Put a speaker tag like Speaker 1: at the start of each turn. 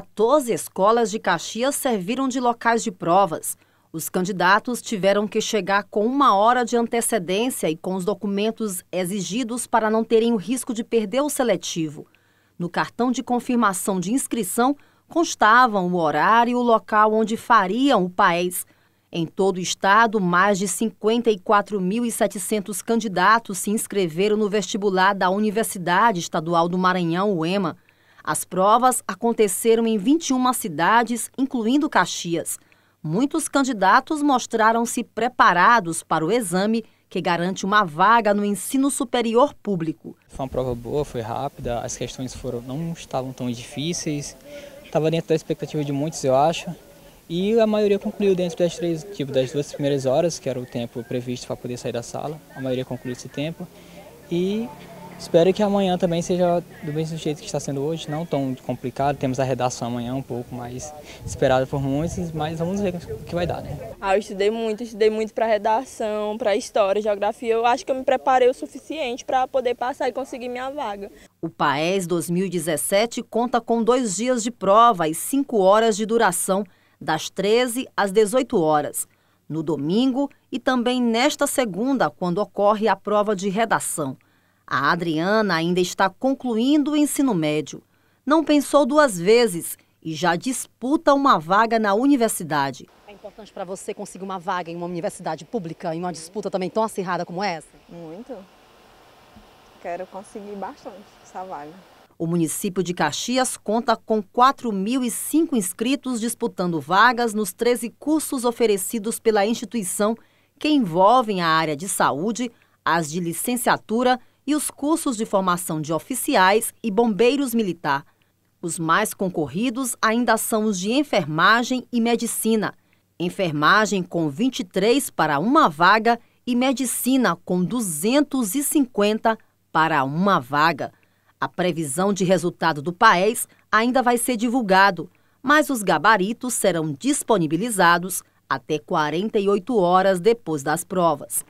Speaker 1: 14 escolas de Caxias serviram de locais de provas. Os candidatos tiveram que chegar com uma hora de antecedência e com os documentos exigidos para não terem o risco de perder o seletivo. No cartão de confirmação de inscrição constavam o horário e o local onde fariam o país. Em todo o estado, mais de 54.700 candidatos se inscreveram no vestibular da Universidade Estadual do Maranhão, UEMA. As provas aconteceram em 21 cidades, incluindo Caxias. Muitos candidatos mostraram-se preparados para o exame que garante uma vaga no ensino superior
Speaker 2: público. Foi uma prova boa, foi rápida, as questões foram não estavam tão difíceis, estava dentro da expectativa de muitos, eu acho. E a maioria concluiu dentro das três, tipo, das duas primeiras horas, que era o tempo previsto para poder sair da sala. A maioria concluiu esse tempo. E Espero que amanhã também seja do mesmo jeito que está sendo hoje, não tão complicado. Temos a redação amanhã, um pouco mais esperada por muitos, mas vamos ver o que vai dar, né?
Speaker 1: Ah, eu estudei muito, estudei muito para redação, para história, geografia. Eu acho que eu me preparei o suficiente para poder passar e conseguir minha vaga. O PAES 2017 conta com dois dias de prova e cinco horas de duração, das 13 às 18 horas, no domingo e também nesta segunda, quando ocorre a prova de redação. A Adriana ainda está concluindo o ensino médio. Não pensou duas vezes e já disputa uma vaga na universidade. É importante para você conseguir uma vaga em uma universidade pública, em uma disputa também tão acirrada como essa?
Speaker 2: Muito. Quero conseguir bastante essa vaga.
Speaker 1: O município de Caxias conta com 4.005 inscritos disputando vagas nos 13 cursos oferecidos pela instituição, que envolvem a área de saúde, as de licenciatura e os cursos de formação de oficiais e bombeiros militar. Os mais concorridos ainda são os de enfermagem e medicina. Enfermagem com 23 para uma vaga e medicina com 250 para uma vaga. A previsão de resultado do PAES ainda vai ser divulgado, mas os gabaritos serão disponibilizados até 48 horas depois das provas.